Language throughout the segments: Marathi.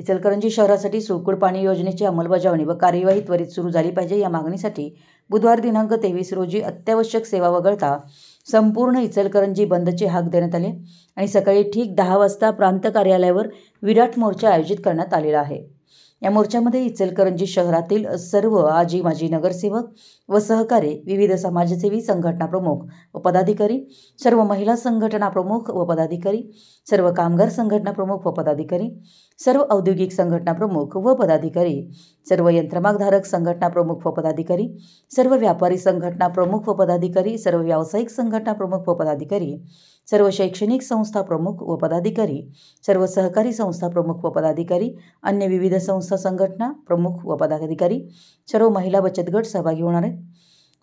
इचलकरंजी शहरासाठी सुळकुड पाणी योजनेची अंमलबजावणी व कार्यवाही त्वरित सुरू झाली पाहिजे या मागणीसाठी बुधवार दिनांक तेवीस रोजी अत्यावश्यक सेवा वगळता संपूर्ण इचलकरंजी बंदचे हाक देण्यात आले आणि सकाळी ठीक दहा वाजता प्रांत कार्यालयावर विराट मोर्चा आयोजित करण्यात आलेला आहे या मोर्चामध्ये इचलकरंजी शहरातील सर्व आजी माजी नगरसेवक व सहकारी विविध समाजसेवी संघटना प्रमुख व पदाधिकारी सर्व महिला संघटना प्रमुख व पदाधिकारी सर्व कामगार संघटना प्रमुख व पदाधिकारी सर्व औद्योगिक संघटना प्रमुख व पदाधिकारी सर्व यंत्रमागधारक संघटना प्रमुख व पदाधिकारी सर्व व्यापारी संघटना प्रमुख व पदाधिकारी सर्व व्यावसायिक संघटना प्रमुख व पदाधिकारी सर्व शैक्षणिक संस्था प्रमुख व पदाधिकारी सर्व सहकारी संस्था प्रमुख व पदाधिकारी अन्य विविध संस्था संघटना प्रमुख व पदाधिकारी सर्व महिला बचत गट सहभागी होणार आहेत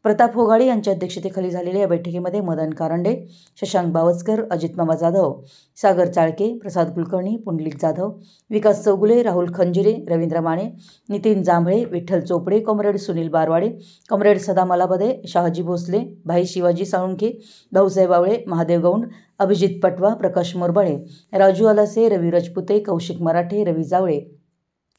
प्रताप होगाडे यांच्या अध्यक्षतेखाली झालेल्या या बैठकीमध्ये मदन कारंडे शशांक बावस्कर मामा जाधव सागर चाळके प्रसाद कुलकर्णी पुंडलिक जाधव विकास चौगुले राहुल खंजिरे रवींद्र माने नितीन जांभळे विठ्ठल चोपडे कॉम्रेड सुनील बारवाडे कॉम्रेड सदा शहाजी भोसले भाई शिवाजी साळुंखे भाऊसाहेब आवळे महादेव गौंड अभिजित पटवा प्रकाश मोरबाळे राजू अलासे रवी रजपुते कौशिक मराठे रवी जावळे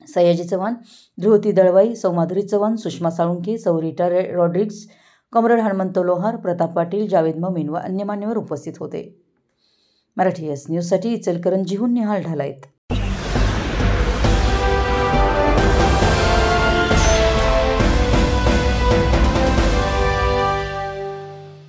सयाजी चव्हाण ध्रुवती दळवाई सौमाधुरी चव्हाण सुषमा साळुंके सौरिटा रॉड्रिग्स कॉम्रेड हनुमंत लोहार प्रताप पाटील जावेद ममीन व अन्य मान्यवर उपस्थित होते मराठी एस न्यूजसाठी इचलकरंजीहून निहाल ढालायत